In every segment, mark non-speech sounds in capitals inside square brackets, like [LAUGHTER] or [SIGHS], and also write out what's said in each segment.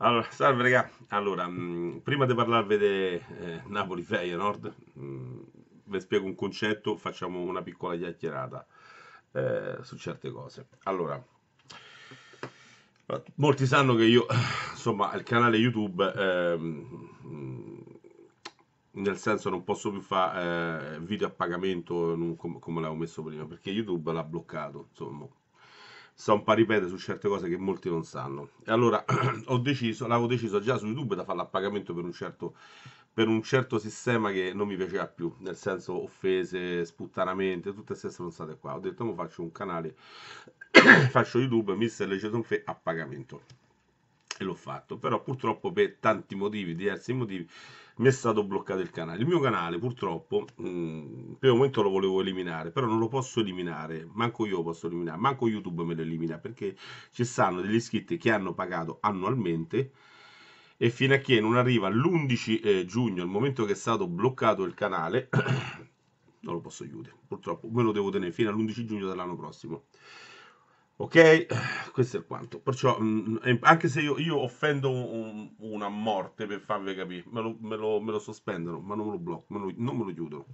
Allora, salve raga, allora, mh, mm, prima di parlarvi di eh, napoli Feyenoord, mm, vi spiego un concetto, facciamo una piccola chiacchierata eh, su certe cose. Allora, molti sanno che io, insomma, il canale YouTube, eh, nel senso non posso più fare eh, video a pagamento non, com come l'avevo messo prima, perché YouTube l'ha bloccato, insomma sta un po' a ripetere su certe cose che molti non sanno. E allora [CLEARS THROAT] ho deciso, l'avevo deciso già su YouTube da farla a pagamento per un, certo, per un certo sistema che non mi piaceva più, nel senso offese, sputtanamente, tutte queste stronzate qua. Ho detto, mo faccio un canale, [CLEARS THROAT] faccio YouTube, Mr. Legend a pagamento e l'ho fatto, però purtroppo per tanti motivi, diversi motivi, mi è stato bloccato il canale. Il mio canale purtroppo mh, mm, per il momento lo volevo eliminare, però non lo posso eliminare, manco io lo posso eliminare, manco YouTube me lo elimina perché ci stanno degli iscritti che hanno pagato annualmente e fino a che non arriva l'11 eh, giugno, il momento che è stato bloccato il canale, [COUGHS] non lo posso chiudere. Purtroppo me lo devo tenere fino all'11 giugno dell'anno prossimo. Ok, [SIGHS] questo è quanto. Perciò, mm, mm, eh, anche se io, io offendo un, una morte per farvi capire, me lo, me, lo, me lo, sospendono, ma non me lo bloccano, non me lo chiudono.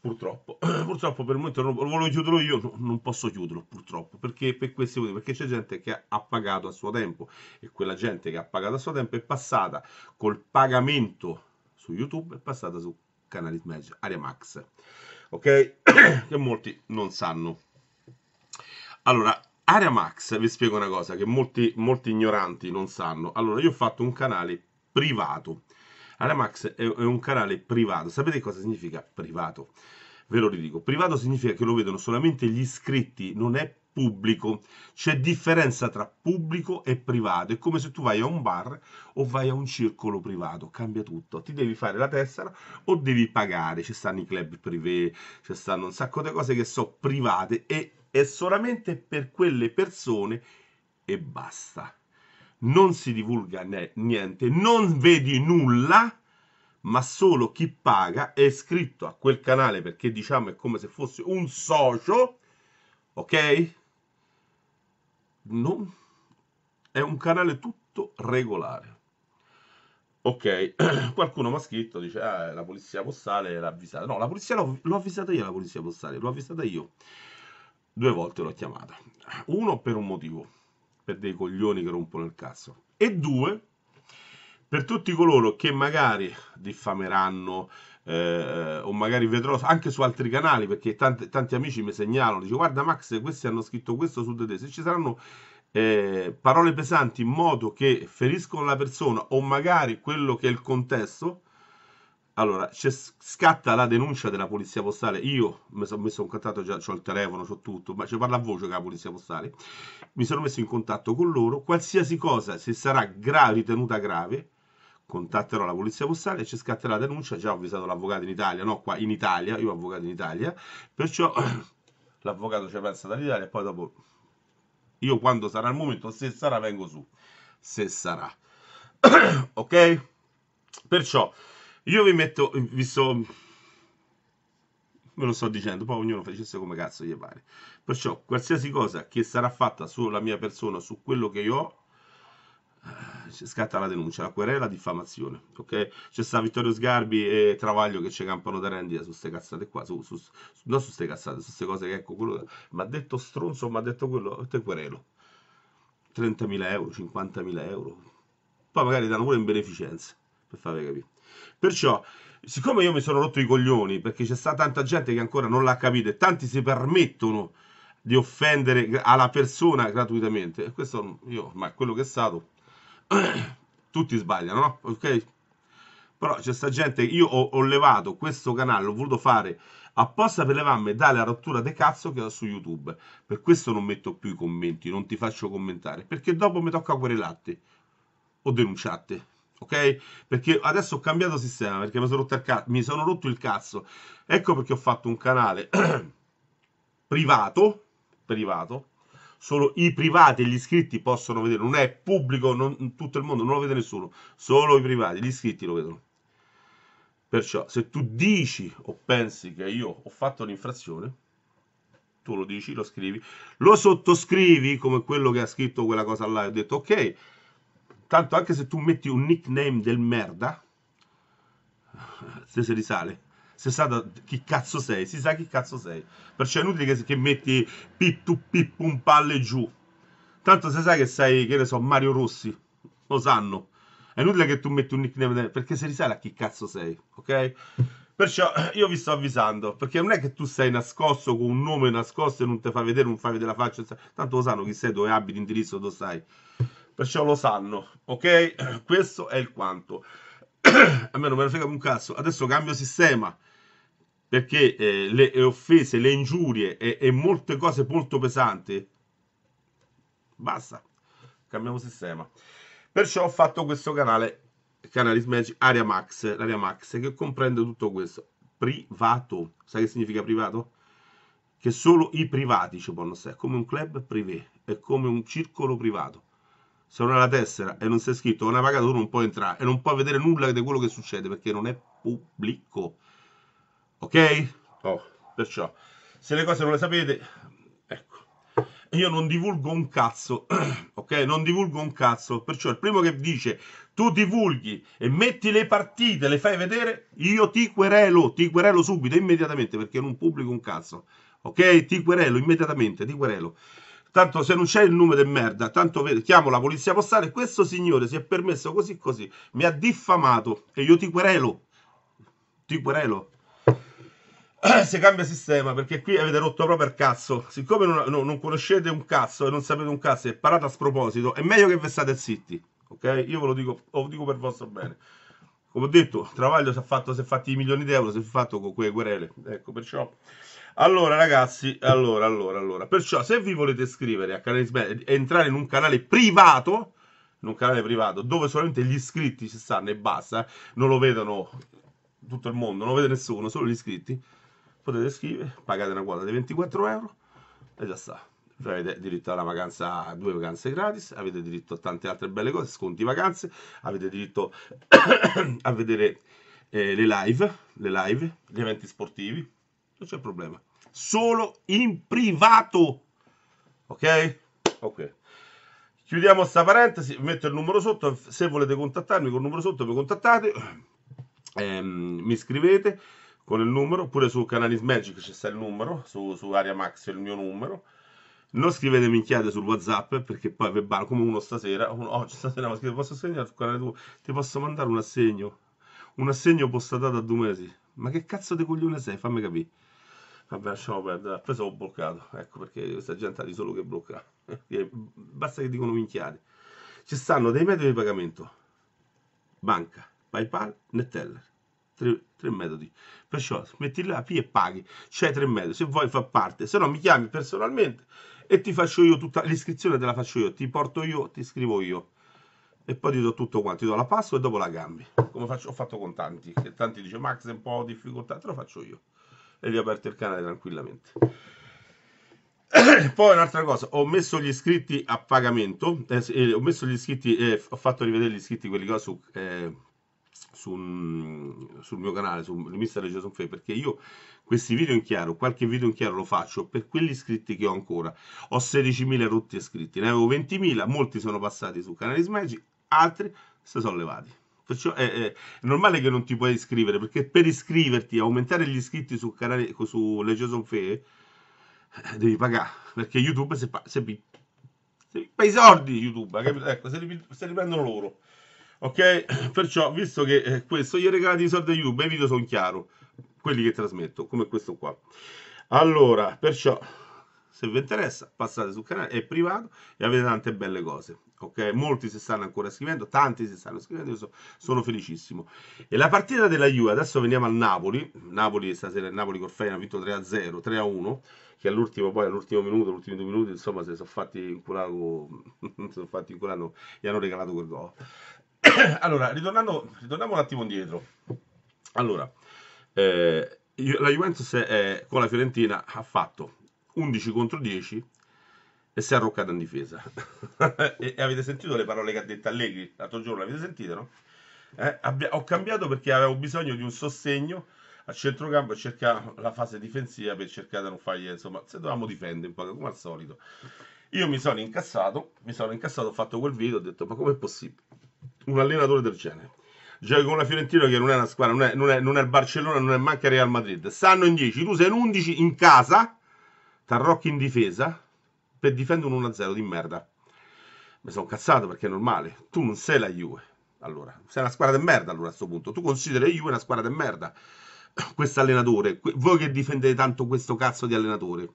Purtroppo, [CLEARS THROAT] purtroppo per il momento non, volevo chiuderlo io, non posso chiuderlo purtroppo, perché per questi motivi, perché c'è gente che ha pagato a suo tempo e quella gente che ha pagato a suo tempo è passata col pagamento su YouTube, è passata su canali Smash, Aria Max, ok? [CLEARS THROAT] che molti non sanno. Allora, Area Max, vi spiego una cosa che molti, molti ignoranti non sanno. Allora, io ho fatto un canale privato. Ariamax è, è un canale privato. Sapete cosa significa privato? Ve lo ridico. Privato significa che lo vedono solamente gli iscritti, non è pubblico. C'è differenza tra pubblico e privato. È come se tu vai a un bar o vai a un circolo privato, cambia tutto. Ti devi fare la tessera o devi pagare. Ci stanno i club privé, ci stanno un sacco di cose che sono private e è solamente per quelle persone e basta. Non si divulga niente, non vedi nulla, ma solo chi paga è iscritto a quel canale perché diciamo è come se fosse un socio, ok? Non è un canale tutto regolare. Ok, [CLEARS THROAT] qualcuno mi ha scritto, dice, ah, la polizia postale l'ha avvisata. No, la polizia l'ho avvisata io, la polizia postale, l'ho avvisata io due volte l'ho chiamata. Uno per un motivo, per dei coglioni che rompono il cazzo. E due, per tutti coloro che magari diffameranno eh, eh o magari vedrò anche su altri canali, perché tanti, tanti amici mi segnalano, dice guarda Max, questi hanno scritto questo su te, se ci saranno eh, parole pesanti in modo che feriscono la persona o magari quello che è il contesto, allora, scatta la denuncia della polizia postale. Io mi sono messo in contatto, già ho il telefono, ho tutto, ma ci parla a voce con la polizia postale. Mi sono messo in contatto con loro. Qualsiasi cosa, se sarà grave, ritenuta grave, contatterò la polizia postale e ci scatterà la denuncia. Già ho avvisato l'avvocato in Italia, no qua in Italia, io avvocato in Italia. Perciò [CLEARS THROAT] l'avvocato ci pensa dall'Italia e poi dopo io quando sarà il momento, se sarà vengo su, se sarà. [CLEARS THROAT] ok? Perciò io vi metto, vi sto, ve lo sto dicendo, poi ognuno facesse come cazzo gli pare. Perciò qualsiasi cosa che sarà fatta sulla mia persona, su quello che io ho, eh, scatta la denuncia, la querela, la diffamazione, ok? C'è sta Vittorio Sgarbi e Travaglio che ci campano da rendita eh, su queste cazzate qua, su, su, su, non su queste cazzate, su queste cose che ecco, quello mi ha detto stronzo, mi ha detto quello, te querelo. 30.000 euro, 50.000 euro. Poi magari danno pure in beneficenza, per farvi capire. Perciò, siccome io mi sono rotto i coglioni, perché c'è stata tanta gente che ancora non l'ha capito e tanti si permettono di offendere alla persona gratuitamente, e questo io, ma quello che è stato, [CLEARS THROAT] tutti sbagliano, no? Ok? Però c'è sta gente, io ho, ho levato questo canale, l'ho voluto fare apposta per levarmi dalla rottura de cazzo che ho su YouTube. Per questo non metto più i commenti, non ti faccio commentare, perché dopo mi tocca latte o denunciate ok? Perché adesso ho cambiato sistema, perché mi sono, ca- mi sono rotto il cazzo. Ecco perché ho fatto un canale [CLEARS THROAT] privato, privato, solo i privati e gli iscritti possono vedere, non è pubblico, non, tutto il mondo non lo vede nessuno, solo i privati, gli iscritti lo vedono. Perciò se tu dici o pensi che io ho fatto un'infrazione, tu lo dici, lo scrivi, lo sottoscrivi come quello che ha scritto quella cosa là e ho detto ok, tanto anche se tu metti un nickname del merda, se si risale, si sa da chi cazzo sei, si sa chi cazzo sei. Perciò è inutile che, che metti pittu pippum palle giù. Tanto se sai che sei, che ne so, Mario Rossi, lo sanno. È inutile che tu metti un nickname del... perché si risale a chi cazzo sei, ok? Perciò io vi sto avvisando, perché non è che tu sei nascosto con un nome nascosto e non ti fa vedere, non fai vedere la faccia, tanto lo sanno chi sei, dove abiti, indirizzo, dove stai perciò lo sanno, ok? [CLEARS THROAT] Questo è il quanto. [CLEARS THROAT] a me non me ne frega più un cazzo, adesso cambio sistema, perché eh, le, le offese, le ingiurie e, e molte cose molto pesanti, basta, cambiamo sistema. Perciò ho fatto questo canale, Canalis Magic Aria Max, l'Aria Max, che comprende tutto questo. Privato, sai che significa privato? Che solo i privati ci possono stare, come un club privé, è come un circolo privato se non ha la tessera e non si è iscritto con una pagata tu non puoi entrare e non puoi vedere nulla di quello che succede perché non è pubblico ok? Oh, perciò se le cose non le sapete ecco io non divulgo un cazzo [CLEARS THROAT] ok? non divulgo un cazzo perciò il primo che dice tu divulghi e metti le partite le fai vedere io ti querelo ti querelo subito immediatamente perché non pubblico un cazzo ok? ti querelo immediatamente ti querelo Tanto se non c'è il nome di merda, tanto vedi, chiamo la polizia postale. Questo signore si è permesso così così, mi ha diffamato e io ti querelo. Ti querelo. Se [CLEARS THROAT] cambia sistema perché qui avete rotto proprio il cazzo. Siccome non, non, non, conoscete un cazzo e non sapete un cazzo e parate a sproposito, è meglio che vi state zitti. Ok? Io ve lo dico, lo dico per vostro bene come ho detto, Travaglio si è fatto, si è fatti i milioni di euro, si è fatto con quelle querele, ecco perciò allora, ragazzi, allora, allora, allora. Perciò, se vi volete iscrivere a Canale Smash, entrare in un canale privato, in un canale privato, dove solamente gli iscritti ci stanno e basta, eh, non lo vedono tutto il mondo, non lo vede nessuno, solo gli iscritti, potete iscrivere, pagate una quota di 24 euro e già sta. Cioè, avete diritto alla vacanza, a due vacanze gratis, avete diritto a tante altre belle cose, sconti vacanze, avete diritto [COUGHS] a vedere eh, le live, le live, gli eventi sportivi, non c'è problema solo in privato. Ok? Ok. Chiudiamo sta parentesi, metto il numero sotto, se volete contattarmi con il numero sotto mi contattate, ehm, mi scrivete con il numero, oppure su Canalis Magic c'è il numero, su, su Aria Max è il mio numero. Non scrivete minchiate sul WhatsApp perché poi ve banco come uno stasera, uno, oh, stasera mi scrive posso assegnare sul canale tuo, ti posso mandare un assegno, un assegno postatato a due mesi. Ma che cazzo di coglione sei? Fammi capire avverso Oped ha preso o bloccato ecco perché questa gente ha di solo che blocca [LAUGHS] eh, basta che dicono minchiate ci stanno dei metodi di pagamento banca, paypal, netteller tre, tre metodi perciò smetti là P e paghi c'è tre metodi se vuoi fa parte se no mi chiami personalmente e ti faccio io tutta l'iscrizione te la faccio io ti porto io ti scrivo io e poi ti do tutto quanto, ti do la passo e dopo la cambi. Come faccio, ho fatto con tanti, che tanti dice Max è un po' difficoltà, te lo faccio io e riaperto il canale tranquillamente [CLEARS THROAT] poi un'altra cosa ho messo gli iscritti a pagamento eh, eh ho messo gli iscritti eh, ho fatto rivedere gli iscritti quelli che ho su, eh, sul, sul mio canale su Mister Jason Fay perché io questi video in chiaro qualche video in chiaro lo faccio per quegli iscritti che ho ancora ho 16.000 rotti iscritti ne avevo 20.000 molti sono passati su Canalis Magic altri si sono levati Perciò è, eh, eh, è, normale che non ti puoi iscrivere, perché per iscriverti, e aumentare gli iscritti sul canale, su Legioson Fee, eh, devi pagare, perché YouTube se, se, se, se i soldi YouTube, ecco, se li, se li, prendono loro. Ok? [CLEARS THROAT] Perciò, visto che eh, questo, gli regalati i soldi a YouTube, i video sono chiaro, quelli che trasmetto, come questo qua. Allora, perciò se vi interessa passate sul canale, è privato e avete tante belle cose. Ok, molti si stanno ancora scrivendo, tanti si stanno scrivendo, io so, sono felicissimo. E la partita della Juve, adesso veniamo al Napoli, Napoli stasera, il Napoli Corfei ha vinto 3-0, 3-1, che all'ultimo poi, all'ultimo minuto, all'ultimo due minuti, insomma, si sono fatti inculare, [LAUGHS] sono fatti inculare, gli hanno regalato quel gol. [COUGHS] allora, ritornando, ritorniamo un attimo indietro. Allora, eh, la Juventus è, con la Fiorentina ha fatto 11 contro 10 e si è arroccata in difesa. [LAUGHS] e, e, avete sentito le parole che ha detto Allegri l'altro giorno? Avete sentito, no? Eh, abbia, ho cambiato perché avevo bisogno di un sostegno al centrocampo e cercavo la fase difensiva per cercare di non fargli, insomma, se dovevamo difendere un po' come al solito. Io mi sono incassato, mi sono incassato, ho fatto quel video, ho detto ma com'è possibile? Un allenatore del genere. Gioca con la Fiorentina che non è una squadra, non è, non è, non è il Barcellona, non è manca Real Madrid. Stanno in 10, tu sei in 11 in casa, Tarrocchi in difesa per difendere un 1-0 di merda. Mi sono cazzato perché è normale. Tu non sei la Juve. Allora, sei una squadra di merda allora a questo punto. Tu consideri la Juve una squadra di merda. [CLEARS THROAT] Questo allenatore, voi che difendete tanto questo cazzo di allenatore.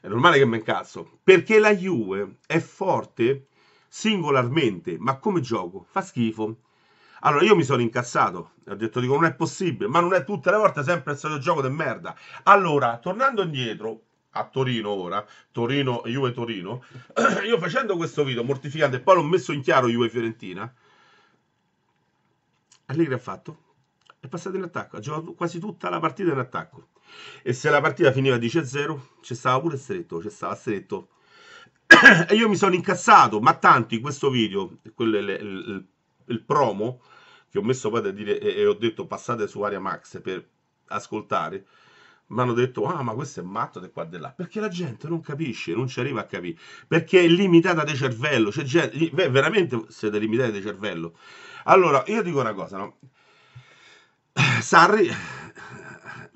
È normale che mi incazzo. Perché la Juve è forte singolarmente, ma come gioco fa schifo. Allora io mi sono incazzato, ho detto dico non è possibile, ma non è tutte le volte sempre il solito gioco di merda. Allora, tornando indietro, a Torino ora, Torino, Juve Torino, [CLEARS THROAT] io facendo questo video mortificante, poi l'ho messo in chiaro Juve Fiorentina, Allegri ha fatto, è passato in attacco, ha giocato quasi tutta la partita in attacco. E se la partita finiva 10-0, c'è stava pure stretto, c'è stava stretto. [CLEARS THROAT] e io mi sono incazzato, ma tanti questo video, quello, il, il, il, promo, che ho messo poi da dire e, e ho detto passate su Aria Max per ascoltare, mi hanno detto ah ma questo è matto di qua e di là perché la gente non capisce non ci arriva a capire perché è limitata di cervello cioè gente, veramente siete limitati di cervello allora io dico una cosa no Sarri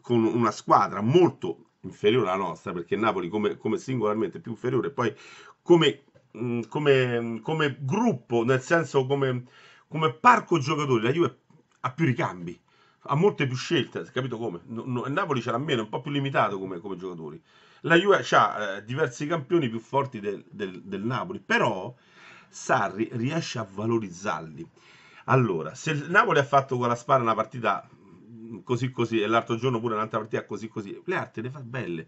con una squadra molto inferiore alla nostra perché Napoli come, come singolarmente più inferiore poi come, mm, come, come gruppo nel senso come, come parco giocatori la Juve ha più ricambi ha molte più scelte, capito come? No, no, Napoli ce l'ha meno, è un po' più limitato come, come giocatori. La Juve ha eh, diversi campioni più forti del, del, del, Napoli, però Sarri riesce a valorizzarli. Allora, se il Napoli ha fatto con la Spara una partita mm, così così e l'altro giorno pure un'altra partita così così, le altre ne fa belle.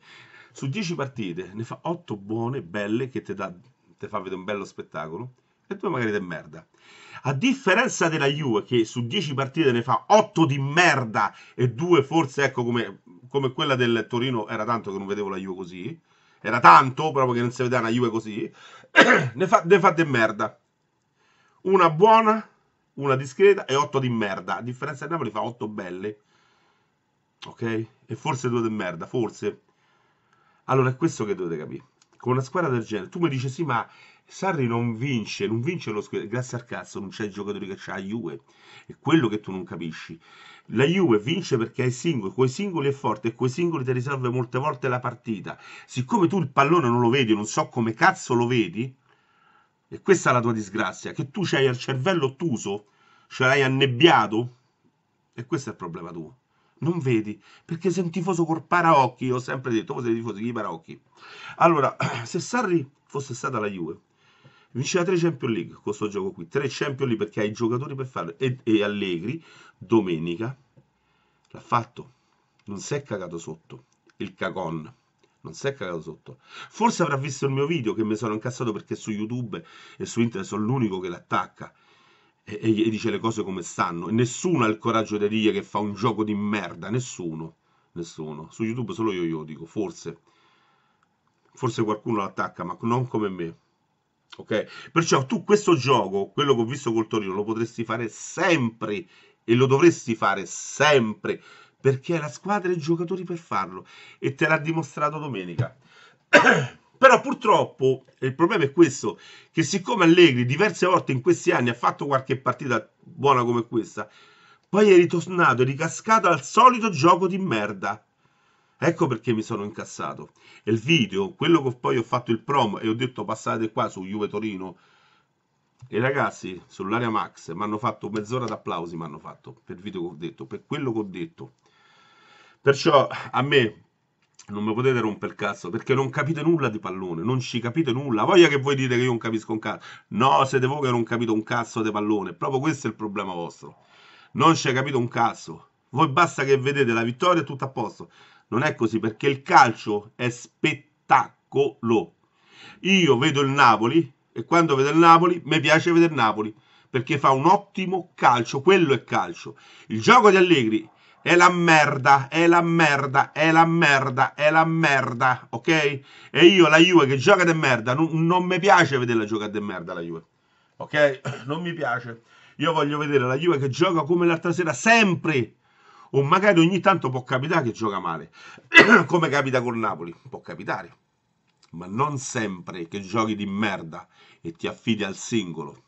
Su 10 partite ne fa 8 buone, belle, che ti fa vedere un bello spettacolo e due magari di merda. A differenza della Juve, che su 10 partite ne fa 8 di merda e 2 forse, ecco, come, come, quella del Torino, era tanto che non vedevo la Juve così, era tanto proprio che non si vedeva una Juve così, [CLEARS THROAT] ne fa, ne fa di merda. Una buona, una discreta e 8 di merda. A differenza del Napoli fa 8 belle, ok? E forse 2 di merda, forse. Allora è questo che dovete capire. Con una squadra del genere, tu mi dici sì, ma Sarri non vince, non vince lo scudetto, grazie al cazzo non c'è il giocatore che c'ha la Juve, è quello che tu non capisci. La Juve vince perché ai singoli, coi singoli è forte e coi singoli ti risolve molte volte la partita. Siccome tu il pallone non lo vedi, non so come cazzo lo vedi, e questa è la tua disgrazia, che tu c'hai il cervello ottuso, ce l'hai annebbiato, e questo è il problema tuo. Non vedi, perché sei un tifoso col paraocchi, ho sempre detto, voi oh, siete tifosi di paraocchi. Allora, [CLEARS THROAT] se Sarri fosse stata la Juve, vincerà 3 Champions League con questo gioco qui 3 Champions League perché hai i giocatori per farlo e, e Allegri domenica l'ha fatto non si è cagato sotto il cacon non si è cagato sotto. Forse avrà visto il mio video che mi sono incassato perché su YouTube e su internet sono l'unico che l'attacca e, e, e, dice le cose come stanno. E nessuno ha il coraggio di dire che fa un gioco di merda, nessuno, nessuno. Su YouTube solo io io dico, forse. Forse qualcuno l'attacca, ma non come me ok? Perciò tu questo gioco, quello che ho visto col Torino, lo potresti fare sempre e lo dovresti fare sempre perché hai la squadra e i giocatori per farlo e te l'ha dimostrato domenica. [COUGHS] Però purtroppo il problema è questo, che siccome Allegri diverse volte in questi anni ha fatto qualche partita buona come questa, poi è ritornato, è ricascato al solito gioco di merda. Ecco perché mi sono incassato. E il video, quello che poi ho fatto il promo e ho detto passate qua su Juve Torino, e ragazzi sull'area Max mi hanno fatto mezz'ora d'applausi, mi hanno fatto per il video che ho detto, per quello che ho detto. Perciò a me non mi potete rompere il cazzo perché non capite nulla di pallone, non ci capite nulla. Voglia che voi dite che io non capisco un cazzo. No, siete voi che non capite un cazzo di pallone. Proprio questo è il problema vostro. Non ci capito un cazzo. Voi basta che vedete la vittoria è tutto a posto. Non è così perché il calcio è spettacolo. Io vedo il Napoli e quando vedo il Napoli mi piace vedere il Napoli perché fa un ottimo calcio, quello è calcio. Il gioco di Allegri è la merda, è la merda, è la merda, è la merda, ok? E io la Juve che gioca di merda, non, non mi piace vederla giocare di merda la Juve, ok? [COUGHS] Non mi piace. Io voglio vedere la Juve che gioca come l'altra sera, sempre, o magari ogni tanto può capitare che gioca male, [CLEARS THROAT] come capita col Napoli, può capitare, ma non sempre che giochi di merda e ti affidi al singolo,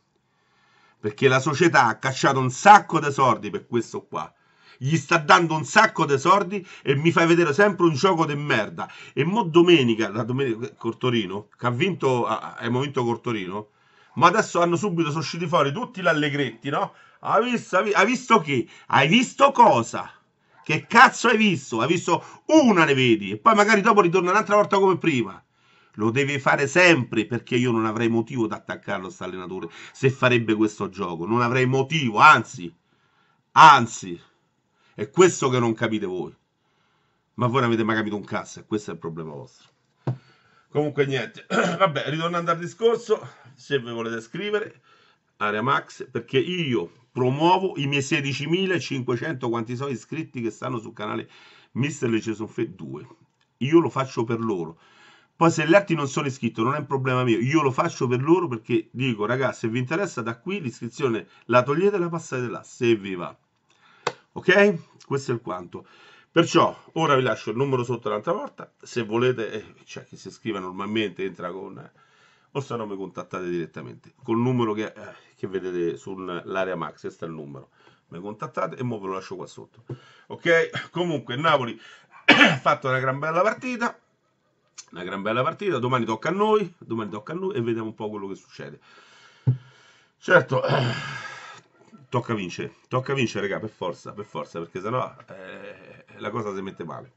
perché la società ha cacciato un sacco di sordi per questo qua, gli sta dando un sacco di sordi e mi fai vedere sempre un gioco di merda. E mo domenica, la domenica Cortorino, che ha vinto, è momento Cortorino, ma adesso hanno subito sono usciti fuori tutti l'allegretti, no? Hai visto, hai visto che? Hai visto cosa? Che cazzo hai visto? Hai visto una ne vedi e poi magari dopo ritorna un'altra volta come prima. Lo deve fare sempre perché io non avrei motivo ad attaccarlo sta allenatore se farebbe questo gioco. Non avrei motivo, anzi, anzi, è questo che non capite voi. Ma voi non avete mai capito un cazzo e questo è il problema vostro. Comunque niente, [CLEARS THROAT] vabbè, ritornando al discorso, se vi volete scrivere, Area Max, perché io promuovo i miei 16.500 quanti sono iscritti che stanno sul canale Mister Le Cesonfe 2. Io lo faccio per loro. Poi se gli altri non sono iscritti non è un problema mio, io lo faccio per loro perché dico ragazzi se vi interessa da qui l'iscrizione la togliete e la passate là se vi va. Ok? Questo è il quanto. Perciò ora vi lascio il numero sotto l'altra volta, se volete, eh, cioè chi si iscrive normalmente entra con... Eh, o se no mi contattate direttamente col numero che, eh, che vedete sull'area max, questo è il numero. Mi contattate e mo ve lo lascio qua sotto. Ok, comunque Napoli ha [COUGHS] fatto una gran bella partita, una gran bella partita, domani tocca a noi, domani tocca a noi e vediamo un po' quello che succede. Certo, tocca vincere, tocca vincere, raga, per forza, per forza, perché sennò eh, la cosa si mette male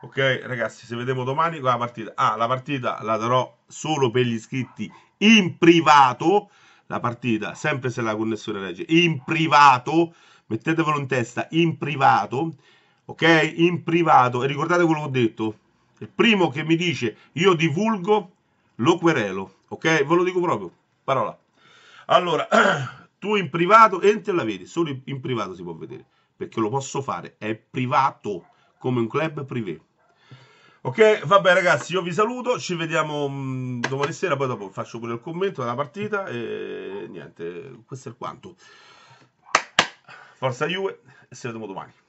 ok ragazzi se vediamo domani con la partita ah la partita la darò solo per gli iscritti in privato la partita sempre se la connessione legge in privato mettetevelo in testa in privato ok in privato e ricordate quello che ho detto il primo che mi dice io divulgo lo querelo ok ve lo dico proprio parola allora [CLEARS THROAT] tu in privato entri e la vedi solo in privato si può vedere perché lo posso fare è privato come un club privé Ok, vabbè ragazzi, io vi saluto, ci vediamo mm, domani sera, poi dopo faccio pure il commento della partita e niente, questo è il quanto. Forza Juve e ci vediamo domani.